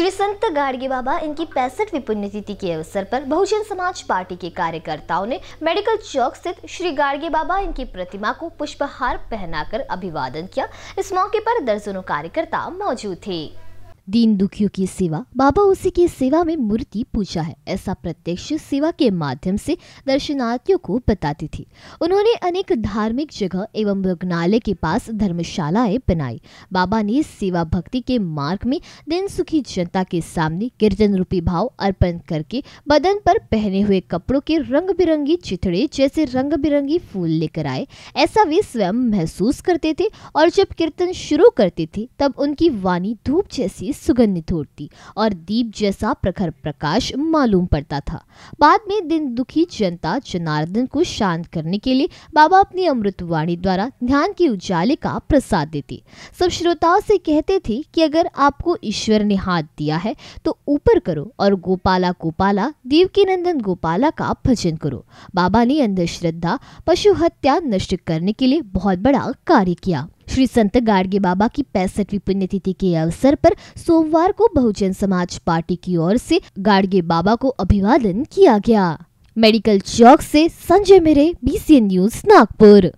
श्री संत गाड़गे बाबा इनकी पैंसठवीं पुण्यतिथि के अवसर पर बहुजन समाज पार्टी के कार्यकर्ताओं ने मेडिकल चौक स्थित श्री गाड़गे बाबा इनकी प्रतिमा को पुष्पहार पहनाकर अभिवादन किया इस मौके पर दर्जनों कार्यकर्ता मौजूद थे दीन दुखियों की सेवा बाबा उसी की सेवा में मूर्ति पूजा है ऐसा प्रत्यक्ष सेवा के माध्यम से दर्शनार्थियों को बताती थी उन्होंने अनेक धार्मिक जगह एवं रुग्णालय के पास धर्मशालाएं बनाई बाबा ने सेवा भक्ति के मार्ग में दिन सुखी जनता के सामने कीर्तन रूपी भाव अर्पण करके बदन पर पहने हुए कपड़ों के रंग बिरंगी चितड़े जैसे रंग बिरंगी फूल लेकर आए ऐसा वे स्वयं महसूस करते थे और जब कीर्तन शुरू करते थे तब उनकी वाणी धूप जैसी सुगंधित होती और दीप जैसा प्रखर प्रकाश मालूम पड़ता था बाद में दिन दुखी जनता जनार्दन को शांत करने के लिए बाबा अपनी अमृतवाणी द्वारा ध्यान के उजाले का प्रसाद देते सब श्रोताओं से कहते थे कि अगर आपको ईश्वर ने हाथ दिया है तो ऊपर करो और गोपाला गोपाला देव के नंदन गोपाला का भजन करो बाबा ने अंधश्रद्धा पशु हत्या नष्ट करने के लिए बहुत बड़ा कार्य किया श्री संत गाड़गे बाबा की पैंसठवीं पुण्यतिथि के अवसर पर सोमवार को बहुजन समाज पार्टी की ओर से गाड़गे बाबा को अभिवादन किया गया मेडिकल चौक से संजय मेरे बीसीएन न्यूज नागपुर